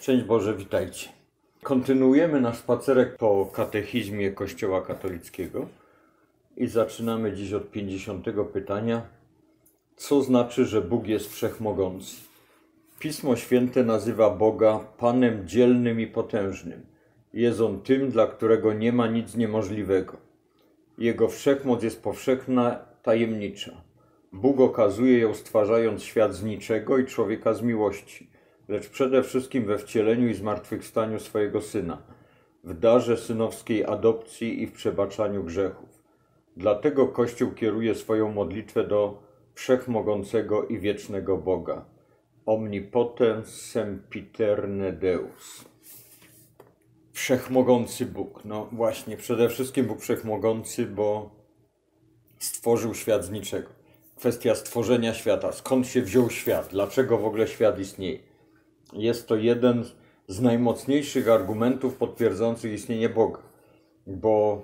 Szczęść Boże, witajcie. Kontynuujemy nasz spacerek po katechizmie Kościoła katolickiego i zaczynamy dziś od 50 pytania. Co znaczy, że Bóg jest wszechmogący? Pismo Święte nazywa Boga Panem dzielnym i potężnym. Jest On tym, dla którego nie ma nic niemożliwego. Jego wszechmoc jest powszechna, tajemnicza. Bóg okazuje ją stwarzając świat z niczego i człowieka z miłości lecz przede wszystkim we wcieleniu i zmartwychwstaniu swojego Syna, w darze synowskiej adopcji i w przebaczaniu grzechów. Dlatego Kościół kieruje swoją modlitwę do Wszechmogącego i Wiecznego Boga. Omnipotens sempiterne Deus. Wszechmogący Bóg. No właśnie, przede wszystkim Bóg Wszechmogący, bo stworzył świat z niczego. Kwestia stworzenia świata, skąd się wziął świat, dlaczego w ogóle świat istnieje jest to jeden z najmocniejszych argumentów potwierdzających istnienie Boga, bo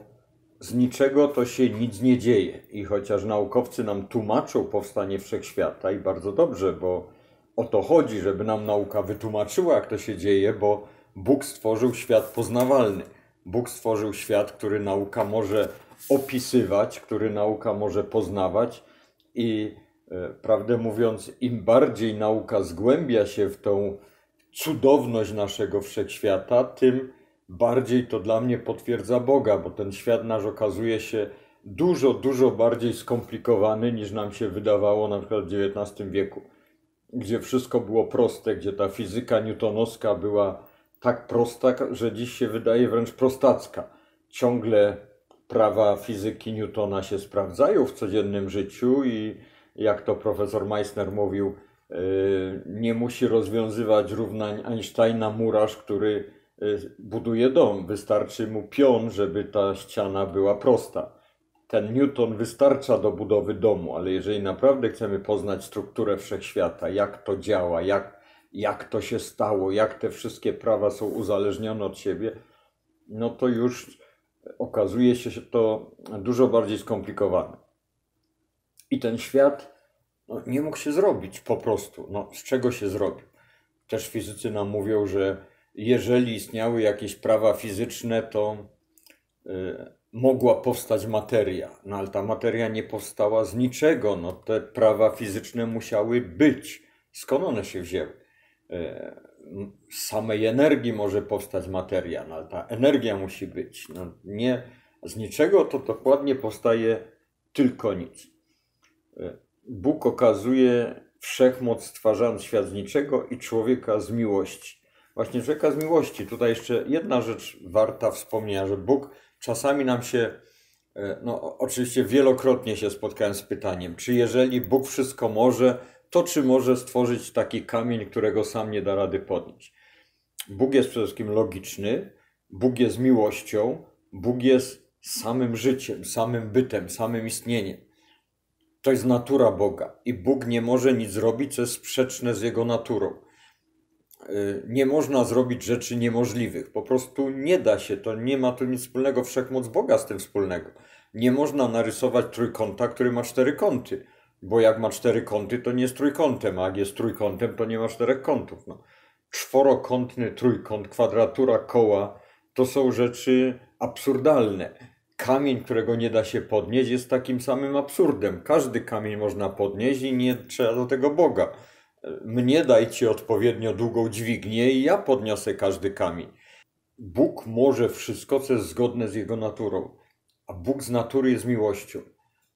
z niczego to się nic nie dzieje. I chociaż naukowcy nam tłumaczą powstanie wszechświata, i bardzo dobrze, bo o to chodzi, żeby nam nauka wytłumaczyła, jak to się dzieje, bo Bóg stworzył świat poznawalny. Bóg stworzył świat, który nauka może opisywać, który nauka może poznawać i e, prawdę mówiąc, im bardziej nauka zgłębia się w tą cudowność naszego wszechświata, tym bardziej to dla mnie potwierdza Boga, bo ten świat nasz okazuje się dużo, dużo bardziej skomplikowany niż nam się wydawało na przykład w XIX wieku, gdzie wszystko było proste, gdzie ta fizyka newtonowska była tak prosta, że dziś się wydaje wręcz prostacka. Ciągle prawa fizyki Newtona się sprawdzają w codziennym życiu i jak to profesor Meissner mówił, E, nie musi rozwiązywać równań Einsteina murarz, który e, buduje dom. Wystarczy mu pion, żeby ta ściana była prosta. Ten Newton wystarcza do budowy domu, ale jeżeli naprawdę chcemy poznać strukturę wszechświata, jak to działa, jak, jak to się stało, jak te wszystkie prawa są uzależnione od siebie, no to już okazuje się to dużo bardziej skomplikowane. I ten świat no, nie mógł się zrobić po prostu. No, z czego się zrobił? Też fizycy nam mówią, że jeżeli istniały jakieś prawa fizyczne, to y, mogła powstać materia. No ale ta materia nie powstała z niczego. No, te prawa fizyczne musiały być. Skąd one się wzięły? Y, z samej energii może powstać materia, no, ale ta energia musi być. No, nie, z niczego to dokładnie powstaje tylko nic. Y, Bóg okazuje wszechmoc stwarzając świat z niczego i człowieka z miłości. Właśnie człowieka z miłości. Tutaj jeszcze jedna rzecz warta wspomnienia, że Bóg czasami nam się, e, no oczywiście wielokrotnie się spotkałem z pytaniem, czy jeżeli Bóg wszystko może, to czy może stworzyć taki kamień, którego sam nie da rady podnieść? Bóg jest przede wszystkim logiczny, Bóg jest miłością, Bóg jest samym życiem, samym bytem, samym istnieniem. To jest natura Boga i Bóg nie może nic zrobić, co jest sprzeczne z jego naturą. Y, nie można zrobić rzeczy niemożliwych. Po prostu nie da się, to nie ma tu nic wspólnego. Wszechmoc Boga z tym wspólnego. Nie można narysować trójkąta, który ma cztery kąty, bo jak ma cztery kąty, to nie jest trójkątem, a jak jest trójkątem, to nie ma czterech kątów. No. Czworokątny trójkąt, kwadratura koła to są rzeczy absurdalne kamień, którego nie da się podnieść, jest takim samym absurdem. Każdy kamień można podnieść i nie trzeba do tego Boga. Mnie dajcie odpowiednio długą dźwignię i ja podniosę każdy kamień. Bóg może wszystko, co jest zgodne z Jego naturą, a Bóg z natury jest miłością,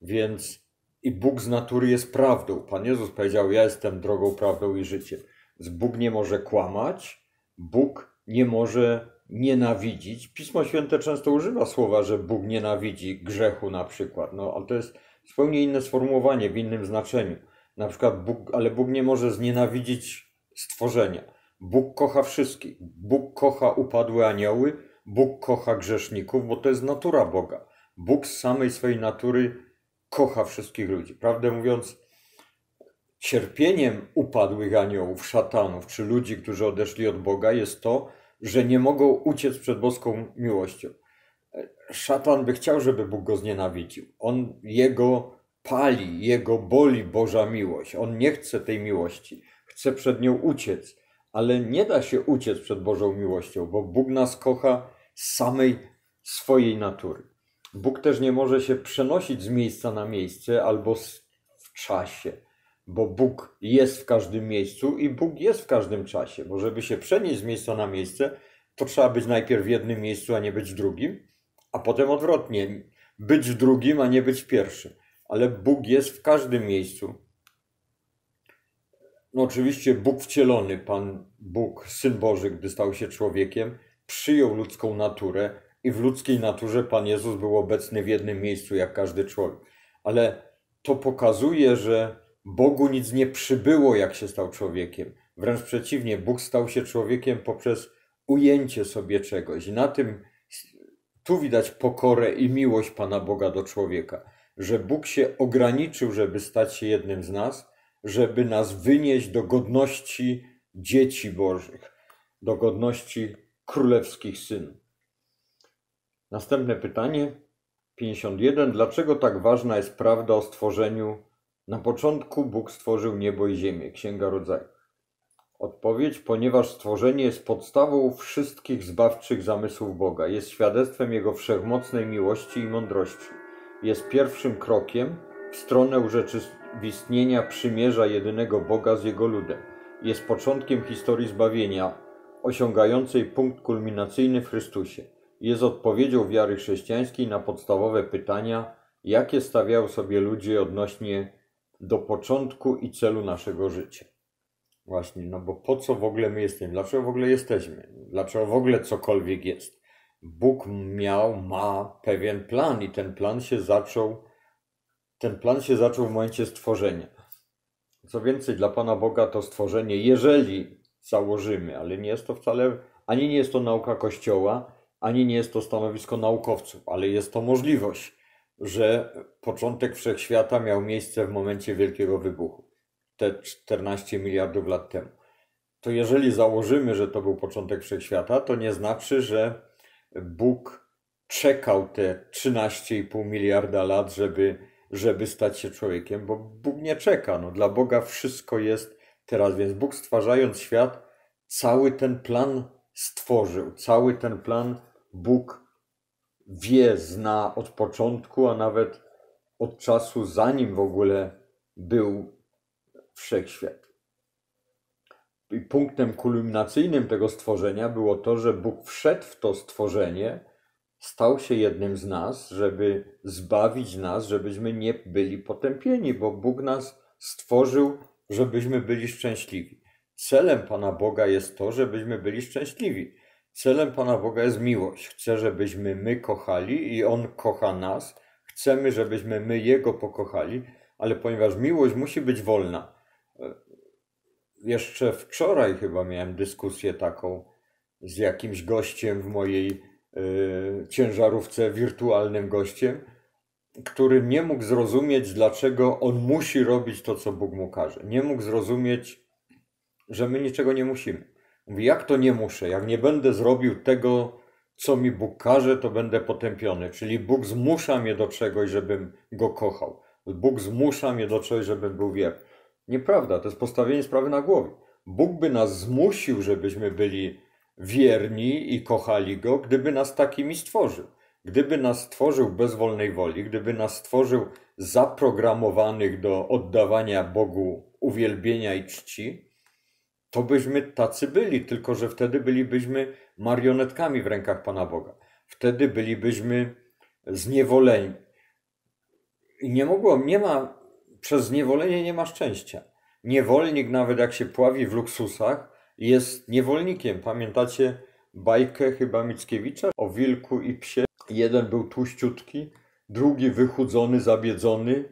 więc i Bóg z natury jest prawdą. Pan Jezus powiedział: Ja jestem drogą, prawdą i życiem. Więc Bóg nie może kłamać, Bóg nie może nienawidzić. Pismo Święte często używa słowa, że Bóg nienawidzi grzechu na przykład, no ale to jest zupełnie inne sformułowanie w innym znaczeniu. Na przykład Bóg, ale Bóg nie może znienawidzić stworzenia. Bóg kocha wszystkich. Bóg kocha upadłe anioły, Bóg kocha grzeszników, bo to jest natura Boga. Bóg z samej swojej natury kocha wszystkich ludzi. Prawdę mówiąc, cierpieniem upadłych aniołów, szatanów czy ludzi, którzy odeszli od Boga jest to, że nie mogą uciec przed boską miłością. Szatan by chciał, żeby Bóg go znienawidził. On jego pali, jego boli Boża miłość. On nie chce tej miłości, chce przed nią uciec, ale nie da się uciec przed Bożą miłością, bo Bóg nas kocha z samej swojej natury. Bóg też nie może się przenosić z miejsca na miejsce albo w czasie bo Bóg jest w każdym miejscu i Bóg jest w każdym czasie, bo żeby się przenieść z miejsca na miejsce, to trzeba być najpierw w jednym miejscu, a nie być w drugim, a potem odwrotnie, być w drugim, a nie być w pierwszym. Ale Bóg jest w każdym miejscu. No oczywiście Bóg wcielony, Pan Bóg, Syn Boży, gdy stał się człowiekiem, przyjął ludzką naturę i w ludzkiej naturze Pan Jezus był obecny w jednym miejscu, jak każdy człowiek. Ale to pokazuje, że Bogu nic nie przybyło, jak się stał człowiekiem. Wręcz przeciwnie, Bóg stał się człowiekiem poprzez ujęcie sobie czegoś. I na tym tu widać pokorę i miłość Pana Boga do człowieka, że Bóg się ograniczył, żeby stać się jednym z nas, żeby nas wynieść do godności dzieci Bożych, do godności królewskich synów. Następne pytanie, 51. Dlaczego tak ważna jest prawda o stworzeniu na początku Bóg stworzył niebo i ziemię. Księga Rodzaju. Odpowiedź, ponieważ stworzenie jest podstawą wszystkich zbawczych zamysłów Boga. Jest świadectwem Jego wszechmocnej miłości i mądrości. Jest pierwszym krokiem w stronę urzeczywistnienia przymierza jedynego Boga z Jego ludem. Jest początkiem historii zbawienia, osiągającej punkt kulminacyjny w Chrystusie. Jest odpowiedzią wiary chrześcijańskiej na podstawowe pytania, jakie stawiają sobie ludzie odnośnie do początku i celu naszego życia. Właśnie, no bo po co w ogóle my jesteśmy? Dlaczego w ogóle jesteśmy? Dlaczego w ogóle cokolwiek jest? Bóg miał, ma pewien plan i ten plan się zaczął, ten plan się zaczął w momencie stworzenia. Co więcej, dla Pana Boga to stworzenie, jeżeli założymy, ale nie jest to wcale, ani nie jest to nauka Kościoła, ani nie jest to stanowisko naukowców, ale jest to możliwość że początek wszechświata miał miejsce w momencie wielkiego wybuchu, te 14 miliardów lat temu. To jeżeli założymy, że to był początek wszechświata, to nie znaczy, że Bóg czekał te 13,5 miliarda lat, żeby, żeby stać się człowiekiem, bo Bóg nie czeka. No, dla Boga wszystko jest teraz, więc Bóg stwarzając świat, cały ten plan stworzył, cały ten plan Bóg wie, zna od początku, a nawet od czasu, zanim w ogóle był wszechświat. I punktem kulminacyjnym tego stworzenia było to, że Bóg wszedł w to stworzenie, stał się jednym z nas, żeby zbawić nas, żebyśmy nie byli potępieni, bo Bóg nas stworzył, żebyśmy byli szczęśliwi. Celem Pana Boga jest to, żebyśmy byli szczęśliwi. Celem Pana Boga jest miłość. Chce, żebyśmy my kochali i On kocha nas. Chcemy, żebyśmy my Jego pokochali, ale ponieważ miłość musi być wolna. E, jeszcze wczoraj chyba miałem dyskusję taką z jakimś gościem w mojej y, ciężarówce, wirtualnym gościem, który nie mógł zrozumieć, dlaczego on musi robić to, co Bóg mu każe. Nie mógł zrozumieć, że my niczego nie musimy Mówi, jak to nie muszę? Jak nie będę zrobił tego, co mi Bóg każe, to będę potępiony. Czyli Bóg zmusza mnie do czegoś, żebym go kochał. Bóg zmusza mnie do czegoś, żebym był wierny. Nieprawda, to jest postawienie sprawy na głowie. Bóg by nas zmusił, żebyśmy byli wierni i kochali Go, gdyby nas takimi stworzył. Gdyby nas stworzył bez wolnej woli, gdyby nas stworzył zaprogramowanych do oddawania Bogu uwielbienia i czci, to byśmy tacy byli, tylko że wtedy bylibyśmy marionetkami w rękach Pana Boga. Wtedy bylibyśmy zniewoleni. I nie mogło, nie ma, przez zniewolenie nie ma szczęścia. Niewolnik, nawet jak się pławi w luksusach, jest niewolnikiem. Pamiętacie bajkę chyba Mickiewicza o wilku i psie? Jeden był tłuściutki, drugi wychudzony, zabiedzony,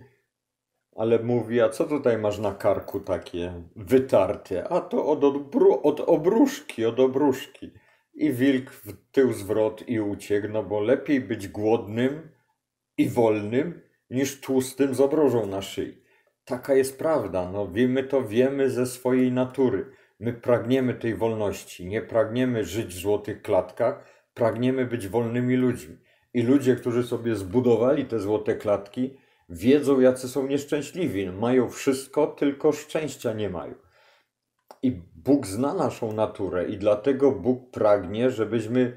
ale mówi, a co tutaj masz na karku takie wytarte? A to od, odbru- od obruszki, od obruszki. I wilk w tył zwrot i uciekł, no bo lepiej być głodnym i wolnym, niż tłustym z obrożą na szyi. Taka jest prawda, no my to wiemy ze swojej natury. My pragniemy tej wolności, nie pragniemy żyć w złotych klatkach, pragniemy być wolnymi ludźmi. I ludzie, którzy sobie zbudowali te złote klatki, wiedzą, jacy są nieszczęśliwi. Mają wszystko, tylko szczęścia nie mają. I Bóg zna naszą naturę, i dlatego Bóg pragnie, żebyśmy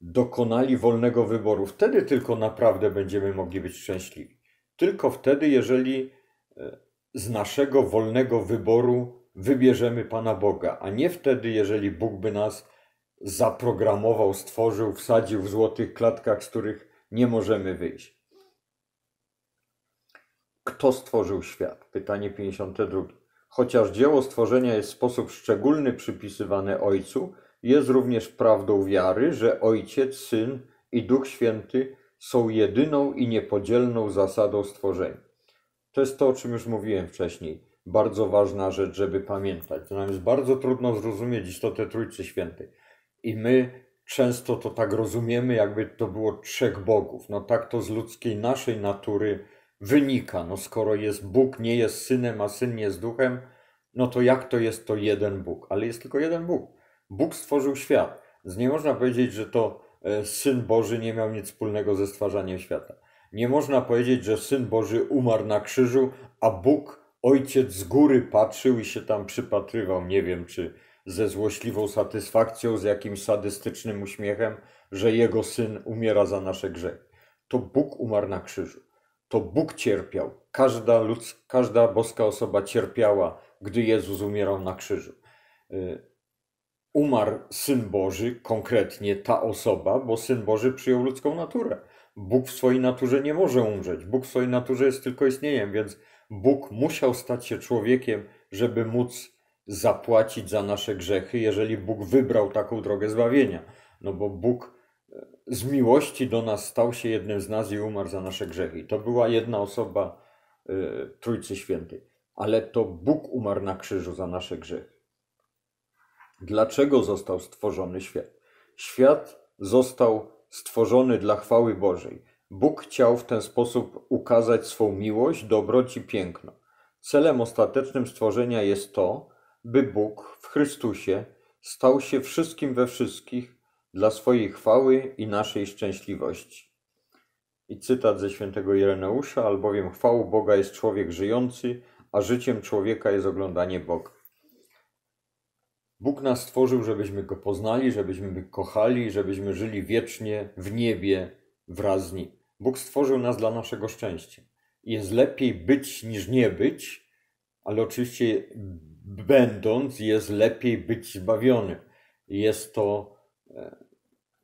dokonali wolnego wyboru. Wtedy tylko naprawdę będziemy mogli być szczęśliwi. Tylko wtedy, jeżeli e, z naszego wolnego wyboru wybierzemy Pana Boga, a nie wtedy, jeżeli Bóg by nas zaprogramował, stworzył, wsadził w złotych klatkach, z których nie możemy wyjść. Kto stworzył świat? Pytanie 52. Chociaż dzieło stworzenia jest w sposób szczególny przypisywane Ojcu, jest również prawdą wiary, że Ojciec, Syn i Duch Święty są jedyną i niepodzielną zasadą stworzenia. To jest to, o czym już mówiłem wcześniej. Bardzo ważna rzecz, żeby pamiętać. To nam jest bardzo trudno zrozumieć istotę Trójcy Świętej. I my często to tak rozumiemy, jakby to było trzech bogów. No tak to z ludzkiej naszej natury wynika, no skoro jest Bóg, nie jest synem, a syn nie jest duchem, no to jak to jest to jeden Bóg? Ale jest tylko jeden Bóg. Bóg stworzył świat. nie można powiedzieć, że to e, syn Boży nie miał nic wspólnego ze stwarzaniem świata. Nie można powiedzieć, że syn Boży umarł na krzyżu, a Bóg, ojciec z góry patrzył i się tam przypatrywał. Nie wiem, czy ze złośliwą satysfakcją, z jakimś sadystycznym uśmiechem, że jego syn umiera za nasze grzechy. To Bóg umarł na krzyżu to Bóg cierpiał. Każda, ludz, każda boska osoba cierpiała, gdy Jezus umierał na krzyżu. Y, umarł Syn Boży, konkretnie ta osoba, bo Syn Boży przyjął ludzką naturę. Bóg w swojej naturze nie może umrzeć. Bóg w swojej naturze jest tylko istnieniem, więc Bóg musiał stać się człowiekiem, żeby móc zapłacić za nasze grzechy, jeżeli Bóg wybrał taką drogę zbawienia. No bo Bóg z miłości do nas stał się jednym z nas i umarł za nasze grzechy. To była jedna osoba y, Trójcy Świętej, ale to Bóg umarł na krzyżu za nasze grzechy. Dlaczego został stworzony świat? Świat został stworzony dla chwały Bożej. Bóg chciał w ten sposób ukazać swą miłość, dobroć i piękno. Celem ostatecznym stworzenia jest to, by Bóg w Chrystusie stał się wszystkim we wszystkich dla swojej chwały i naszej szczęśliwości. I cytat ze świętego Ireneusza, albowiem chwałą Boga jest człowiek żyjący, a życiem człowieka jest oglądanie Boga. Bóg nas stworzył, żebyśmy Go poznali, żebyśmy Go kochali, żebyśmy żyli wiecznie w niebie wraz z Nim. Bóg stworzył nas dla naszego szczęścia. Jest lepiej być niż nie być, ale oczywiście będąc jest lepiej być zbawionym. Jest to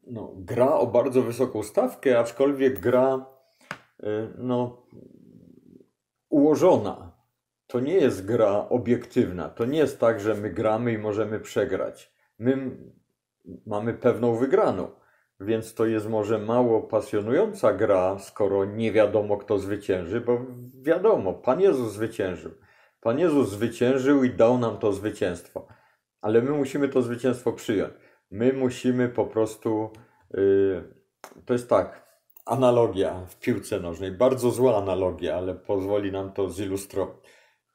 no, gra o bardzo wysoką stawkę, aczkolwiek gra y, no, ułożona. To nie jest gra obiektywna. To nie jest tak, że my gramy i możemy przegrać. My mamy pewną wygraną, więc to jest może mało pasjonująca gra, skoro nie wiadomo, kto zwycięży, bo wiadomo, Pan Jezus zwyciężył. Pan Jezus zwyciężył i dał nam to zwycięstwo. Ale my musimy to zwycięstwo przyjąć. My musimy po prostu. Y, to jest tak. Analogia w piłce nożnej. Bardzo zła analogia, ale pozwoli nam to zilustrować.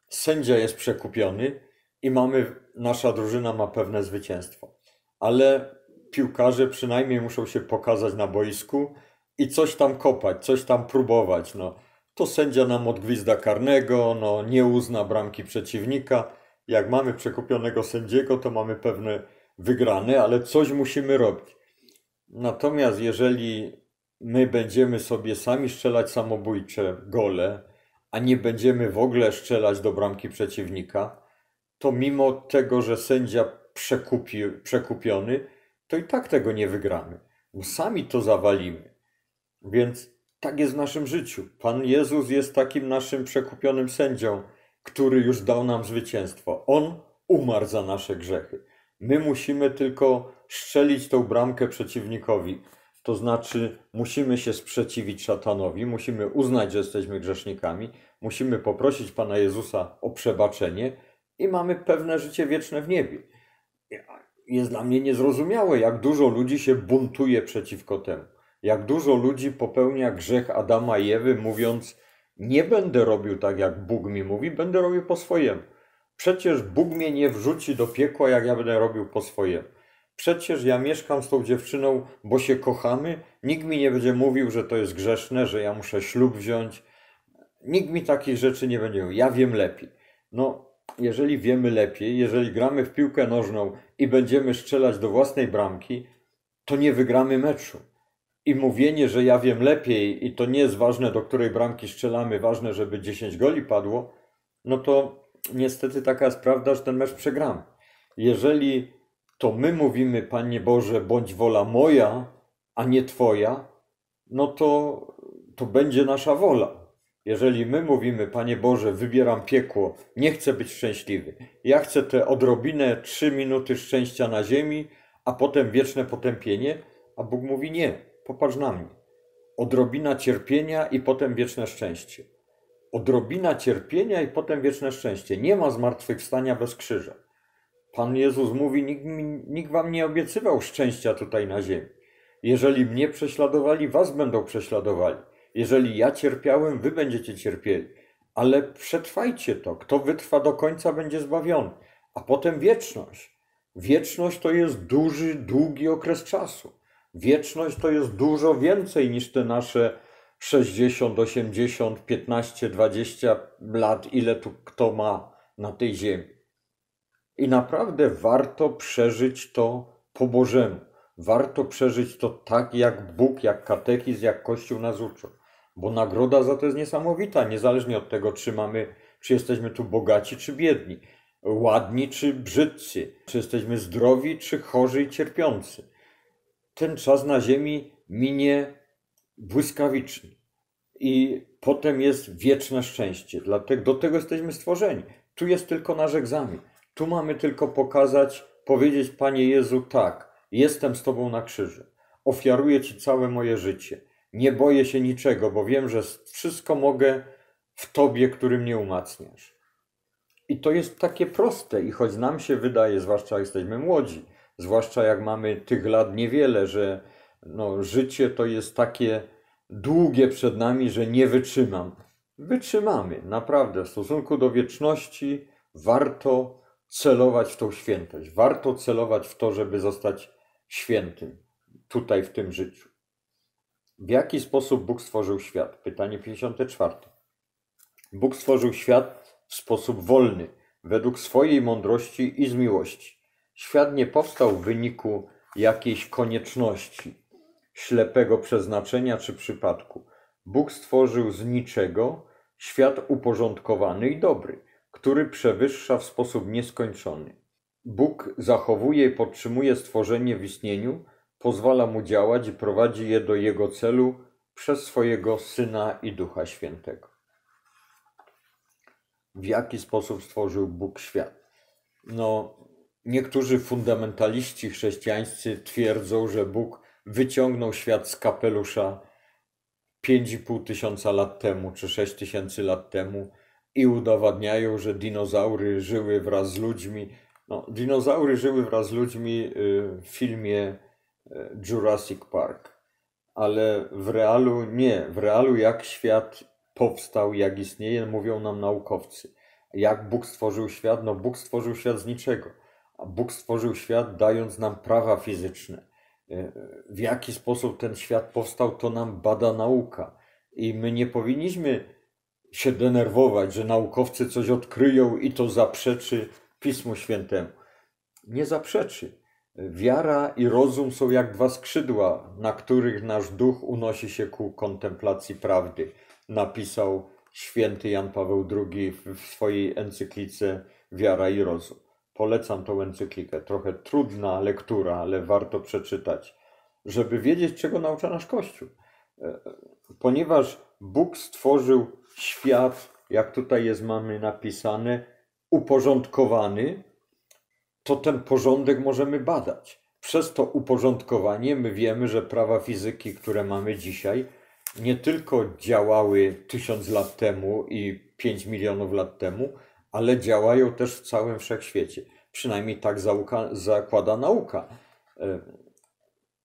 Sędzia jest przekupiony i mamy, nasza drużyna ma pewne zwycięstwo. Ale piłkarze przynajmniej muszą się pokazać na boisku i coś tam kopać, coś tam próbować. No, to sędzia nam odgwizda karnego, no, nie uzna bramki przeciwnika. Jak mamy przekupionego sędziego, to mamy pewne wygrany, ale coś musimy robić. Natomiast jeżeli my będziemy sobie sami strzelać samobójcze gole, a nie będziemy w ogóle strzelać do bramki przeciwnika, to mimo tego, że sędzia przekupi, przekupiony, to i tak tego nie wygramy. My sami to zawalimy. Więc tak jest w naszym życiu. Pan Jezus jest takim naszym przekupionym sędzią, który już dał nam zwycięstwo. On umarł za nasze grzechy. My musimy tylko strzelić tą bramkę przeciwnikowi. To znaczy, musimy się sprzeciwić szatanowi, musimy uznać, że jesteśmy grzesznikami, musimy poprosić Pana Jezusa o przebaczenie i mamy pewne życie wieczne w niebie. Jest dla mnie niezrozumiałe, jak dużo ludzi się buntuje przeciwko temu. Jak dużo ludzi popełnia grzech Adama i Ewy, mówiąc: Nie będę robił tak, jak Bóg mi mówi, będę robił po swojemu. Przecież Bóg mnie nie wrzuci do piekła, jak ja będę robił po swojemu. Przecież ja mieszkam z tą dziewczyną, bo się kochamy. Nikt mi nie będzie mówił, że to jest grzeszne, że ja muszę ślub wziąć. Nikt mi takich rzeczy nie będzie mówił. Ja wiem lepiej. No, jeżeli wiemy lepiej, jeżeli gramy w piłkę nożną i będziemy strzelać do własnej bramki, to nie wygramy meczu. I mówienie, że ja wiem lepiej i to nie jest ważne, do której bramki strzelamy, ważne, żeby 10 goli padło, no to niestety taka jest prawda, że ten mecz przegramy. Jeżeli to my mówimy, Panie Boże, bądź wola moja, a nie Twoja, no to, to będzie nasza wola. Jeżeli my mówimy, Panie Boże, wybieram piekło, nie chcę być szczęśliwy, ja chcę te odrobinę, trzy minuty szczęścia na ziemi, a potem wieczne potępienie, a Bóg mówi nie, popatrz na mnie. Odrobina cierpienia i potem wieczne szczęście odrobina cierpienia i potem wieczne szczęście. Nie ma zmartwychwstania bez krzyża. Pan Jezus mówi, nikt, nikt wam nie obiecywał szczęścia tutaj na ziemi. Jeżeli mnie prześladowali, was będą prześladowali. Jeżeli ja cierpiałem, wy będziecie cierpieli. Ale przetrwajcie to. Kto wytrwa do końca, będzie zbawiony. A potem wieczność. Wieczność to jest duży, długi okres czasu. Wieczność to jest dużo więcej niż te nasze 60, 80, 15, 20 lat, ile tu kto ma na tej ziemi. I naprawdę warto przeżyć to po Bożemu. Warto przeżyć to tak, jak Bóg, jak katechizm, jak Kościół nas uczył. Bo nagroda za to jest niesamowita, niezależnie od tego, czy mamy, czy jesteśmy tu bogaci, czy biedni, ładni, czy brzydcy, czy jesteśmy zdrowi, czy chorzy i cierpiący. Ten czas na ziemi minie błyskawiczny. I potem jest wieczne szczęście. Dlatego do tego jesteśmy stworzeni. Tu jest tylko nasz egzamin. Tu mamy tylko pokazać, powiedzieć Panie Jezu, tak, jestem z Tobą na krzyżu. Ofiaruję Ci całe moje życie. Nie boję się niczego, bo wiem, że wszystko mogę w Tobie, który mnie umacniasz. I to jest takie proste, i choć nam się wydaje, zwłaszcza jak jesteśmy młodzi, zwłaszcza jak mamy tych lat niewiele, że no, życie to jest takie długie przed nami, że nie wytrzymam. Wytrzymamy, naprawdę. W stosunku do wieczności warto celować w tą świętość, warto celować w to, żeby zostać świętym tutaj w tym życiu. W jaki sposób Bóg stworzył świat? Pytanie 54. Bóg stworzył świat w sposób wolny, według swojej mądrości i z miłości. Świat nie powstał w wyniku jakiejś konieczności ślepego przeznaczenia czy przypadku. Bóg stworzył z niczego świat uporządkowany i dobry, który przewyższa w sposób nieskończony. Bóg zachowuje i podtrzymuje stworzenie w istnieniu, pozwala mu działać i prowadzi je do jego celu przez swojego Syna i Ducha Świętego. W jaki sposób stworzył Bóg świat? No, niektórzy fundamentaliści chrześcijańscy twierdzą, że Bóg wyciągnął świat z kapelusza 5,5 tysiąca lat temu czy 6 tysięcy lat temu i udowadniają, że dinozaury żyły wraz z ludźmi. No, dinozaury żyły wraz z ludźmi y, w filmie y, Jurassic Park, ale w realu nie. W realu jak świat powstał, jak istnieje, mówią nam naukowcy. Jak Bóg stworzył świat? No Bóg stworzył świat z niczego. A Bóg stworzył świat dając nam prawa fizyczne E, w jaki sposób ten świat powstał, to nam bada nauka. I my nie powinniśmy się denerwować, że naukowcy coś odkryją i to zaprzeczy Pismu Świętemu. Nie zaprzeczy. Wiara i rozum są jak dwa skrzydła, na których nasz duch unosi się ku kontemplacji prawdy, napisał święty Jan Paweł II w swojej encyklice Wiara i Rozum. Polecam tą encyklikę. Trochę trudna lektura, ale warto przeczytać, żeby wiedzieć, czego naucza nasz Kościół. E, ponieważ Bóg stworzył świat, jak tutaj jest mamy napisane, uporządkowany, to ten porządek możemy badać. Przez to uporządkowanie my wiemy, że prawa fizyki, które mamy dzisiaj, nie tylko działały tysiąc lat temu i pięć milionów lat temu, ale działają też w całym wszechświecie. Przynajmniej tak zauka, zakłada nauka. E,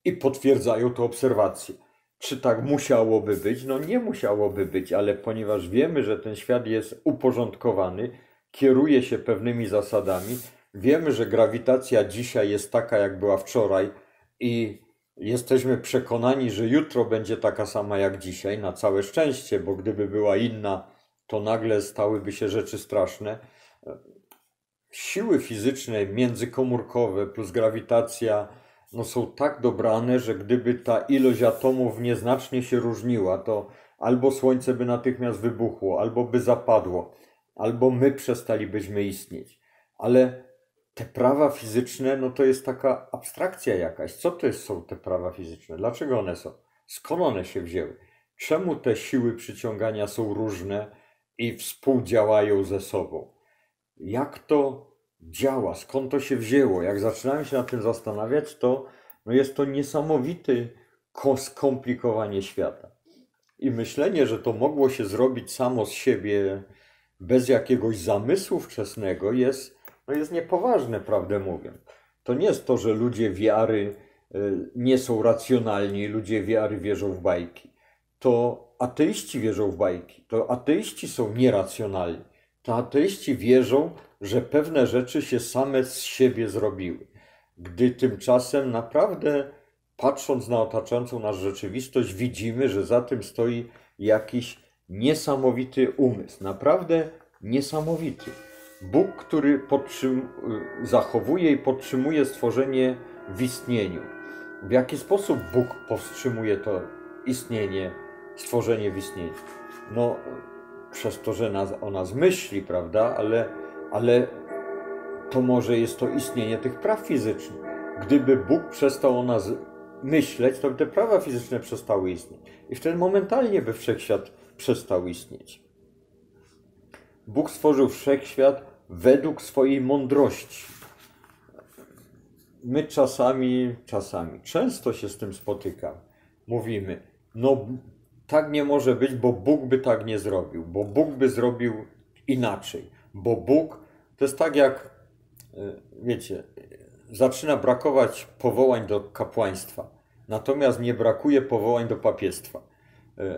I potwierdzają to obserwacje. Czy tak musiałoby być? No nie musiałoby być, ale ponieważ wiemy, że ten świat jest uporządkowany, kieruje się pewnymi zasadami, wiemy, że grawitacja dzisiaj jest taka, jak była wczoraj i jesteśmy przekonani, że jutro będzie taka sama jak dzisiaj, na całe szczęście, bo gdyby była inna, to nagle stałyby się rzeczy straszne. Siły fizyczne międzykomórkowe plus grawitacja no są tak dobrane, że gdyby ta ilość atomów nieznacznie się różniła, to albo Słońce by natychmiast wybuchło, albo by zapadło, albo my przestalibyśmy istnieć. Ale te prawa fizyczne, no to jest taka abstrakcja jakaś. Co to jest, są te prawa fizyczne? Dlaczego one są? Skąd one się wzięły? Czemu te siły przyciągania są różne? i współdziałają ze sobą. Jak to działa? Skąd to się wzięło? Jak zaczynałem się nad tym zastanawiać, to no jest to niesamowity skomplikowanie świata. I myślenie, że to mogło się zrobić samo z siebie, bez jakiegoś zamysłu wczesnego, jest, no jest niepoważne, prawdę mówiąc. To nie jest to, że ludzie wiary y, nie są racjonalni, ludzie wiary wierzą w bajki. To ateiści wierzą w bajki, to ateiści są nieracjonalni, to ateiści wierzą, że pewne rzeczy się same z siebie zrobiły. Gdy tymczasem naprawdę patrząc na otaczającą nas rzeczywistość, widzimy, że za tym stoi jakiś niesamowity umysł, naprawdę niesamowity. Bóg, który zachowuje i podtrzymuje stworzenie w istnieniu. W jaki sposób Bóg powstrzymuje to istnienie stworzenie w istnieniu. No, przez to, że nas, o nas myśli, prawda, ale, ale to może jest to istnienie tych praw fizycznych. Gdyby Bóg przestał o nas myśleć, to by te prawa fizyczne przestały istnieć. I wtedy momentalnie by wszechświat przestał istnieć. Bóg stworzył wszechświat według swojej mądrości. My czasami, czasami, często się z tym spotykam. Mówimy, no tak nie może być, bo Bóg by tak nie zrobił, bo Bóg by zrobił inaczej, bo Bóg to jest tak jak, y, wiecie, zaczyna brakować powołań do kapłaństwa, natomiast nie brakuje powołań do papiestwa.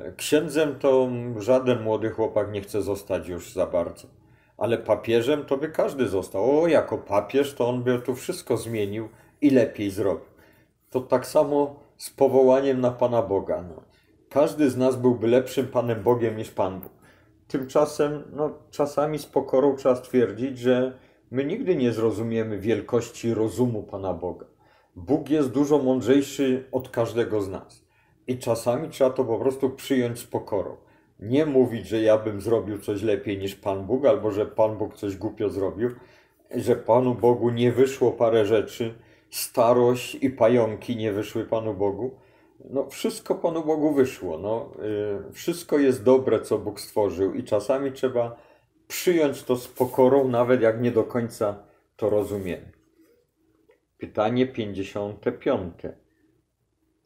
Y, księdzem to żaden młody chłopak nie chce zostać już za bardzo, ale papieżem to by każdy został. O, jako papież to on by tu wszystko zmienił i lepiej zrobił. To tak samo z powołaniem na Pana Boga. No każdy z nas byłby lepszym Panem Bogiem niż Pan Bóg. Tymczasem, no, czasami z pokorą trzeba stwierdzić, że my nigdy nie zrozumiemy wielkości rozumu Pana Boga. Bóg jest dużo mądrzejszy od każdego z nas. I czasami trzeba to po prostu przyjąć z pokorą. Nie mówić, że ja bym zrobił coś lepiej niż Pan Bóg, albo że Pan Bóg coś głupio zrobił, że Panu Bogu nie wyszło parę rzeczy, starość i pająki nie wyszły Panu Bogu no, wszystko Panu Bogu wyszło. No, y, wszystko jest dobre, co Bóg stworzył, i czasami trzeba przyjąć to z pokorą, nawet jak nie do końca to rozumiemy. Pytanie 55.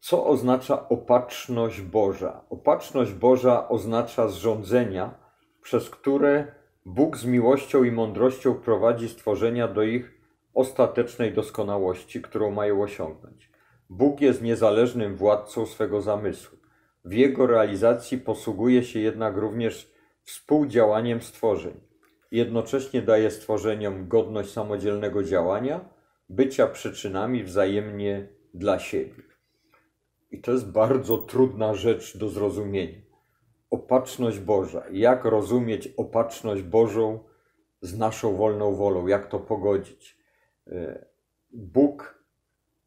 Co oznacza opatrzność Boża? Opatrzność Boża oznacza zrządzenia, przez które Bóg z miłością i mądrością prowadzi stworzenia do ich ostatecznej doskonałości, którą mają osiągnąć. Bóg jest niezależnym władcą swego zamysłu. W jego realizacji posługuje się jednak również współdziałaniem stworzeń. Jednocześnie daje stworzeniom godność samodzielnego działania, bycia przyczynami wzajemnie dla siebie. I to jest bardzo trudna rzecz do zrozumienia. Opatrzność Boża. Jak rozumieć opatrzność Bożą z naszą wolną wolą? Jak to pogodzić? E, Bóg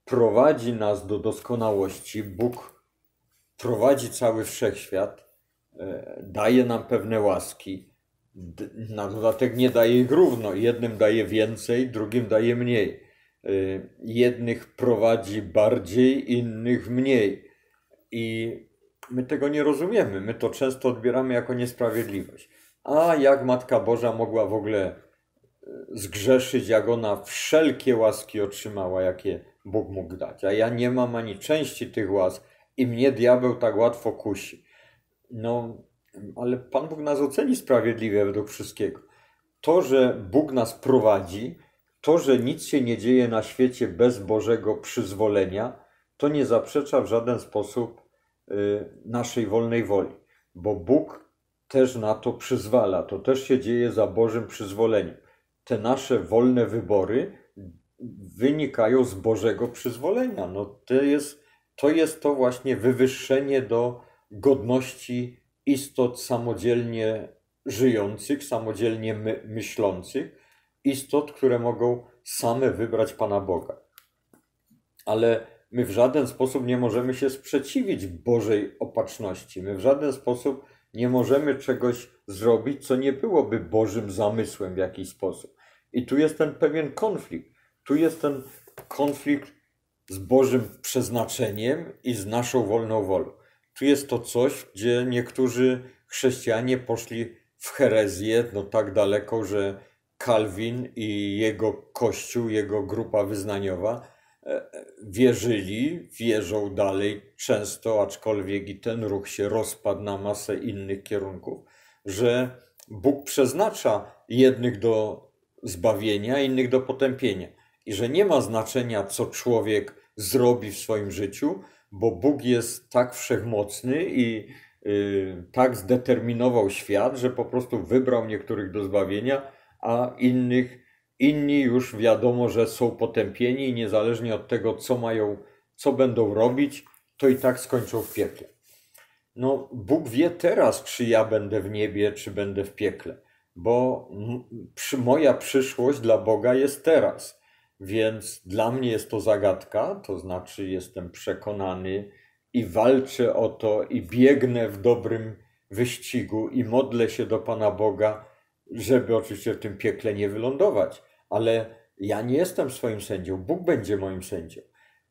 prowadzi nas do doskonałości. Bóg prowadzi cały wszechświat, e, daje nam pewne łaski. Na dodatek nie daje ich równo. Jednym daje więcej, drugim daje mniej. E, jednych prowadzi bardziej, innych mniej. I my tego nie rozumiemy. My to często odbieramy jako niesprawiedliwość. A jak Matka Boża mogła w ogóle e, zgrzeszyć, jak ona wszelkie łaski otrzymała, jakie Bóg mógł dać. A ja nie mam ani części tych łask i mnie diabeł tak łatwo kusi. No, ale Pan Bóg nas oceni sprawiedliwie według wszystkiego. To, że Bóg nas prowadzi, to, że nic się nie dzieje na świecie bez Bożego przyzwolenia, to nie zaprzecza w żaden sposób y, naszej wolnej woli, bo Bóg też na to przyzwala. To też się dzieje za Bożym przyzwoleniem. Te nasze wolne wybory wynikają z Bożego przyzwolenia. No to, jest, to jest to właśnie wywyższenie do godności istot samodzielnie żyjących, samodzielnie my, myślących, istot, które mogą same wybrać Pana Boga. Ale my w żaden sposób nie możemy się sprzeciwić Bożej opatrzności. My w żaden sposób nie możemy czegoś zrobić, co nie byłoby Bożym zamysłem w jakiś sposób. I tu jest ten pewien konflikt. Tu jest ten konflikt z Bożym przeznaczeniem i z naszą wolną wolą. Tu jest to coś, gdzie niektórzy chrześcijanie poszli w herezję, no tak daleko, że Kalwin i jego kościół, jego grupa wyznaniowa e, e, wierzyli, wierzą dalej często, aczkolwiek i ten ruch się rozpadł na masę innych kierunków, że Bóg przeznacza jednych do zbawienia, innych do potępienia i że nie ma znaczenia, co człowiek zrobi w swoim życiu, bo Bóg jest tak wszechmocny i y, tak zdeterminował świat, że po prostu wybrał niektórych do zbawienia, a innych, inni już wiadomo, że są potępieni i niezależnie od tego, co mają, co będą robić, to i tak skończą w piekle. No, Bóg wie teraz, czy ja będę w niebie, czy będę w piekle, bo moja przyszłość dla Boga jest teraz. Więc dla mnie jest to zagadka, to znaczy jestem przekonany i walczę o to i biegnę w dobrym wyścigu i modlę się do Pana Boga, żeby oczywiście w tym piekle nie wylądować. Ale ja nie jestem swoim sędzią, Bóg będzie moim sędzią.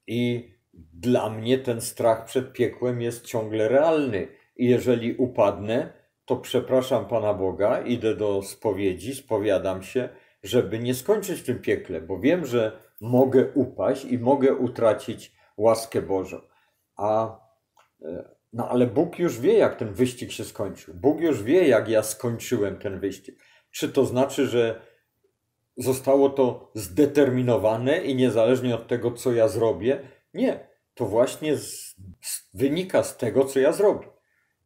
I dla mnie ten strach przed piekłem jest ciągle realny. I jeżeli upadnę, to przepraszam Pana Boga, idę do spowiedzi, spowiadam się żeby nie skończyć w tym piekle, bo wiem, że mogę upaść i mogę utracić łaskę Bożą. A, e, no ale Bóg już wie, jak ten wyścig się skończył. Bóg już wie, jak ja skończyłem ten wyścig. Czy to znaczy, że zostało to zdeterminowane i niezależnie od tego, co ja zrobię? Nie. To właśnie z, z, wynika z tego, co ja zrobię.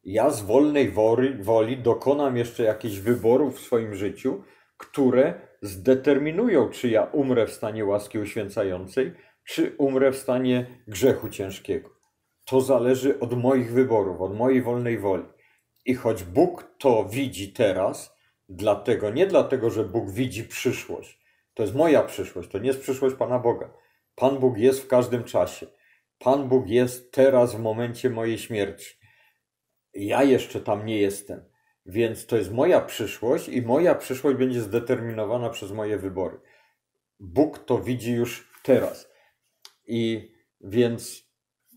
Ja z wolnej woli, woli dokonam jeszcze jakichś wyborów w swoim życiu, które zdeterminują, czy ja umrę w stanie łaski uświęcającej, czy umrę w stanie grzechu ciężkiego. To zależy od moich wyborów, od mojej wolnej woli. I choć Bóg to widzi teraz, dlatego, nie dlatego, że Bóg widzi przyszłość. To jest moja przyszłość, to nie jest przyszłość Pana Boga. Pan Bóg jest w każdym czasie. Pan Bóg jest teraz w momencie mojej śmierci. Ja jeszcze tam nie jestem więc to jest moja przyszłość i moja przyszłość będzie zdeterminowana przez moje wybory. Bóg to widzi już teraz. I więc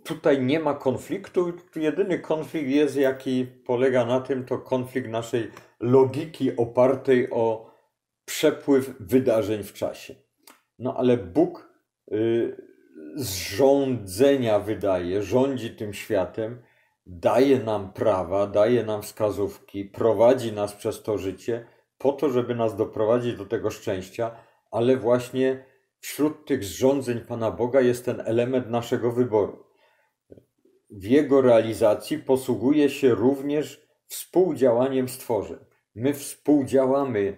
tutaj nie ma konfliktu. Jedyny konflikt jest, jaki polega na tym, to konflikt naszej logiki opartej o przepływ wydarzeń w czasie. No ale Bóg y, z rządzenia wydaje, rządzi tym światem daje nam prawa, daje nam wskazówki, prowadzi nas przez to życie po to, żeby nas doprowadzić do tego szczęścia, ale właśnie wśród tych zrządzeń Pana Boga jest ten element naszego wyboru. W jego realizacji posługuje się również współdziałaniem stworzeń. My współdziałamy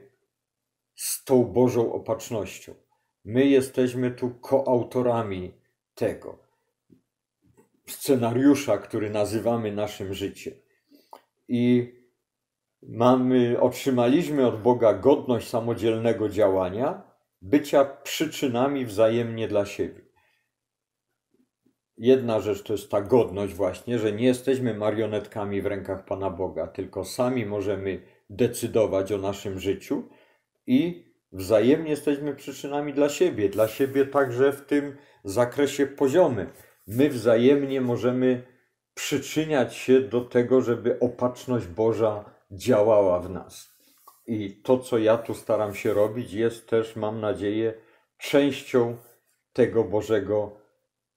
z tą Bożą opatrznością. My jesteśmy tu koautorami tego scenariusza, który nazywamy naszym życiem. I mamy, otrzymaliśmy od Boga godność samodzielnego działania, bycia przyczynami wzajemnie dla siebie. Jedna rzecz to jest ta godność, właśnie, że nie jesteśmy marionetkami w rękach Pana Boga, tylko sami możemy decydować o naszym życiu i wzajemnie jesteśmy przyczynami dla siebie, dla siebie także w tym zakresie poziomy my wzajemnie możemy przyczyniać się do tego, żeby opatrzność Boża działała w nas. I to, co ja tu staram się robić, jest też, mam nadzieję, częścią tego Bożego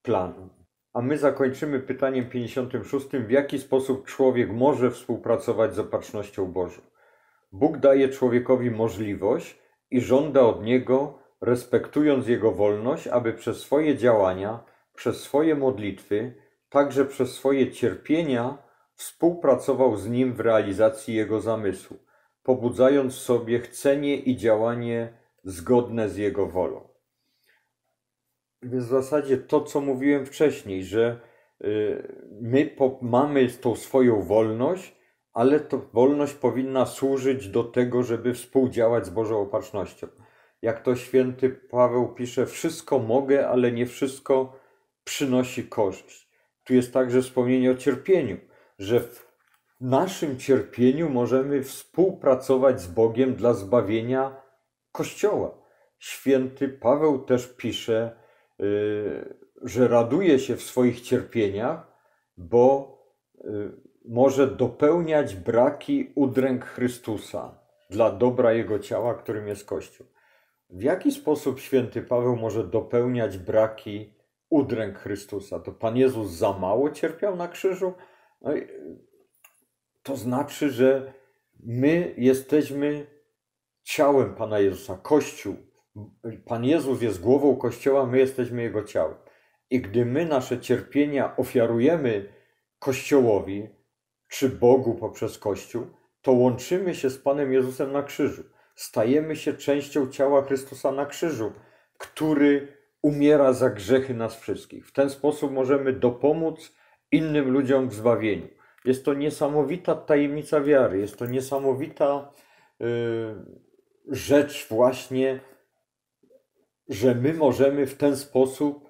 planu. A my zakończymy pytaniem 56. W jaki sposób człowiek może współpracować z opatrznością Bożą? Bóg daje człowiekowi możliwość i żąda od niego, respektując jego wolność, aby przez swoje działania przez swoje modlitwy, także przez swoje cierpienia współpracował z nim w realizacji jego zamysłu, pobudzając w sobie chcenie i działanie zgodne z jego wolą. Więc w zasadzie to, co mówiłem wcześniej, że y, my mamy tą swoją wolność, ale ta wolność powinna służyć do tego, żeby współdziałać z Bożą opatrznością. Jak to święty Paweł pisze, wszystko mogę, ale nie wszystko przynosi korzyść. Tu jest także wspomnienie o cierpieniu, że w naszym cierpieniu możemy współpracować z Bogiem dla zbawienia Kościoła. Święty Paweł też pisze, y, że raduje się w swoich cierpieniach, bo y, może dopełniać braki udręk Chrystusa dla dobra Jego ciała, którym jest Kościół. W jaki sposób święty Paweł może dopełniać braki udręk Chrystusa. To Pan Jezus za mało cierpiał na krzyżu? No to znaczy, że my jesteśmy ciałem Pana Jezusa, Kościół. Pan Jezus jest głową Kościoła, my jesteśmy Jego ciałem. I gdy my nasze cierpienia ofiarujemy Kościołowi czy Bogu poprzez Kościół, to łączymy się z Panem Jezusem na krzyżu. Stajemy się częścią ciała Chrystusa na krzyżu, który umiera za grzechy nas wszystkich. W ten sposób możemy dopomóc innym ludziom w zbawieniu. Jest to niesamowita tajemnica wiary, jest to niesamowita y, rzecz, właśnie, że my możemy w ten sposób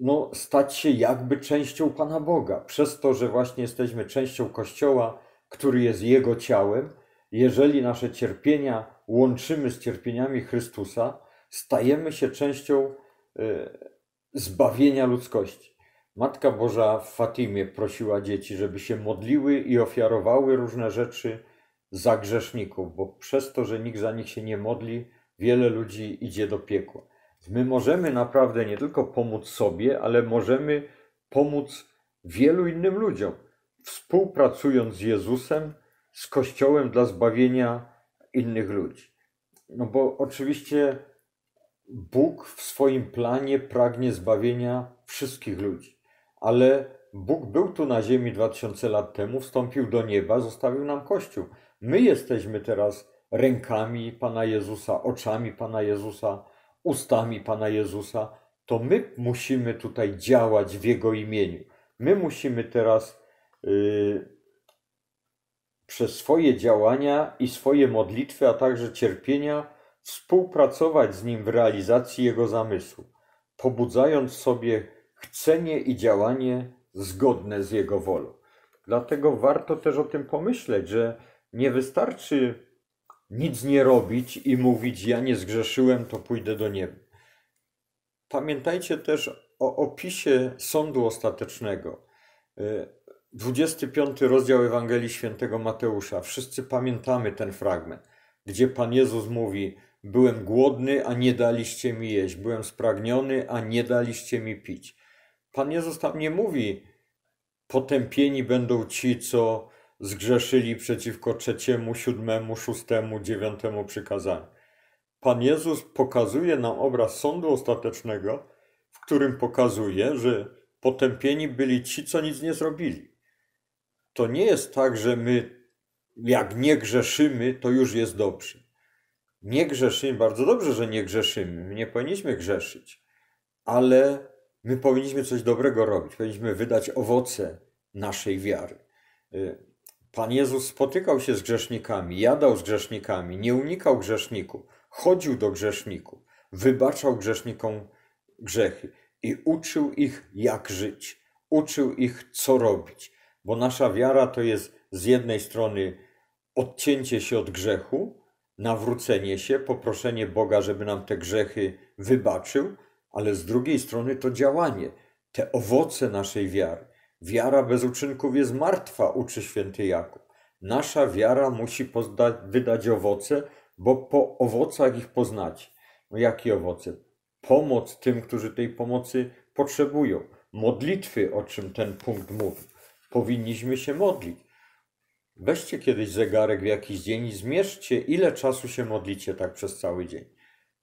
no, stać się jakby częścią Pana Boga. Przez to, że właśnie jesteśmy częścią Kościoła, który jest Jego ciałem, jeżeli nasze cierpienia łączymy z cierpieniami Chrystusa, stajemy się częścią Y, zbawienia ludzkości. Matka Boża w Fatimie prosiła dzieci, żeby się modliły i ofiarowały różne rzeczy za grzeszników, bo przez to, że nikt za nich się nie modli, wiele ludzi idzie do piekła. My możemy naprawdę nie tylko pomóc sobie, ale możemy pomóc wielu innym ludziom, współpracując z Jezusem, z Kościołem dla zbawienia innych ludzi. No bo oczywiście Bóg w swoim planie pragnie zbawienia wszystkich ludzi, ale Bóg był tu na ziemi 2000 lat temu, wstąpił do nieba, zostawił nam Kościół. My jesteśmy teraz rękami Pana Jezusa, oczami Pana Jezusa, ustami Pana Jezusa. To my musimy tutaj działać w Jego imieniu. My musimy teraz yy, przez swoje działania i swoje modlitwy, a także cierpienia, współpracować z nim w realizacji jego zamysłu, pobudzając sobie chcenie i działanie zgodne z jego wolą. Dlatego warto też o tym pomyśleć, że nie wystarczy nic nie robić i mówić: Ja nie zgrzeszyłem, to pójdę do nieba. Pamiętajcie też o opisie sądu ostatecznego. 25 e, rozdział Ewangelii Świętego Mateusza. Wszyscy pamiętamy ten fragment, gdzie Pan Jezus mówi: Byłem głodny, a nie daliście mi jeść. Byłem spragniony, a nie daliście mi pić. Pan Jezus tam nie mówi, potępieni będą ci, co zgrzeszyli przeciwko trzeciemu, siódmemu, szóstemu, dziewiątemu przykazaniu. Pan Jezus pokazuje nam obraz sądu ostatecznego, w którym pokazuje, że potępieni byli ci, co nic nie zrobili. To nie jest tak, że my, jak nie grzeszymy, to już jest dobrze nie grzeszymy, bardzo dobrze, że nie grzeszymy, my nie powinniśmy grzeszyć, ale my powinniśmy coś dobrego robić, powinniśmy wydać owoce naszej wiary. Y, Pan Jezus spotykał się z grzesznikami, jadał z grzesznikami, nie unikał grzeszników, chodził do grzeszników, wybaczał grzesznikom grzechy i uczył ich, jak żyć, uczył ich, co robić, bo nasza wiara to jest z jednej strony odcięcie się od grzechu, nawrócenie się, poproszenie Boga, żeby nam te grzechy wybaczył, ale z drugiej strony to działanie, te owoce naszej wiary. Wiara bez uczynków jest martwa, uczy święty Jakub. Nasza wiara musi wydać owoce, bo po owocach ich poznacie. No jakie owoce? Pomoc tym, którzy tej pomocy potrzebują. Modlitwy, o czym ten punkt mówi. Powinniśmy się modlić. Weźcie kiedyś zegarek w jakiś dzień i zmierzcie, ile czasu się modlicie tak przez cały dzień.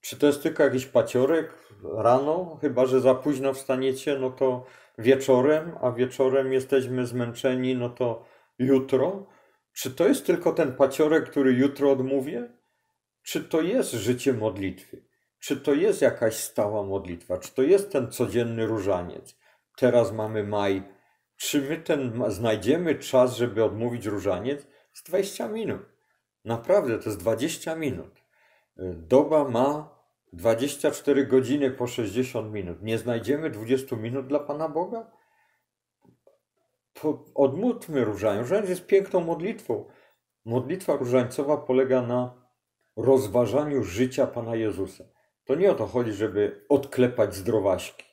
Czy to jest tylko jakiś paciorek rano, chyba że za późno wstaniecie, no to wieczorem, a wieczorem jesteśmy zmęczeni, no to jutro. Czy to jest tylko ten paciorek, który jutro odmówię? Czy to jest życie modlitwy? Czy to jest jakaś stała modlitwa? Czy to jest ten codzienny różaniec? Teraz mamy maj, czy my ten znajdziemy czas, żeby odmówić różaniec? Z 20 minut. Naprawdę, to jest 20 minut. Y, doba ma 24 godziny po 60 minut. Nie znajdziemy 20 minut dla Pana Boga? To odmódlmy różaniec. Różaniec jest piękną modlitwą. Modlitwa różańcowa polega na rozważaniu życia Pana Jezusa. To nie o to chodzi, żeby odklepać zdrowaśki.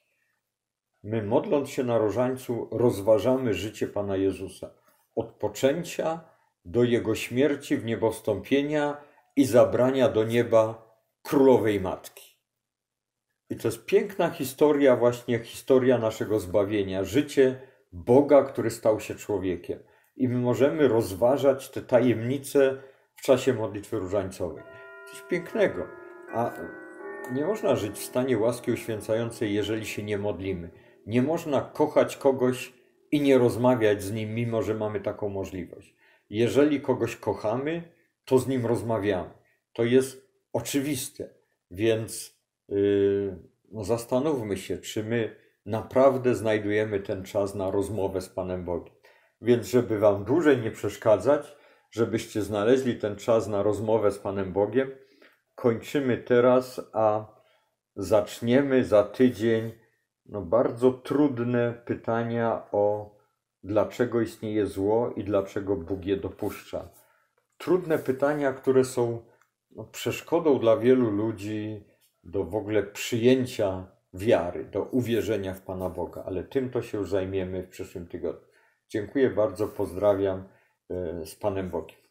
My, modląc się na różańcu, rozważamy życie Pana Jezusa. Od poczęcia do Jego śmierci, w niebostąpienia i zabrania do nieba Królowej Matki. I to jest piękna historia, właśnie historia naszego zbawienia, życie Boga, który stał się człowiekiem. I my możemy rozważać te tajemnice w czasie modlitwy różańcowej. Coś pięknego. A nie można żyć w stanie łaski uświęcającej, jeżeli się nie modlimy. Nie można kochać kogoś i nie rozmawiać z nim, mimo że mamy taką możliwość. Jeżeli kogoś kochamy, to z nim rozmawiamy. To jest oczywiste, więc yy, no zastanówmy się, czy my naprawdę znajdujemy ten czas na rozmowę z Panem Bogiem. Więc, żeby Wam dłużej nie przeszkadzać, żebyście znaleźli ten czas na rozmowę z Panem Bogiem, kończymy teraz, a zaczniemy za tydzień no, bardzo trudne pytania o dlaczego istnieje zło i dlaczego Bóg je dopuszcza. Trudne pytania, które są no, przeszkodą dla wielu ludzi do w ogóle przyjęcia wiary, do uwierzenia w Pana Boga, ale tym to się zajmiemy w przyszłym tygodniu. Dziękuję bardzo, pozdrawiam e, z Panem Bogiem.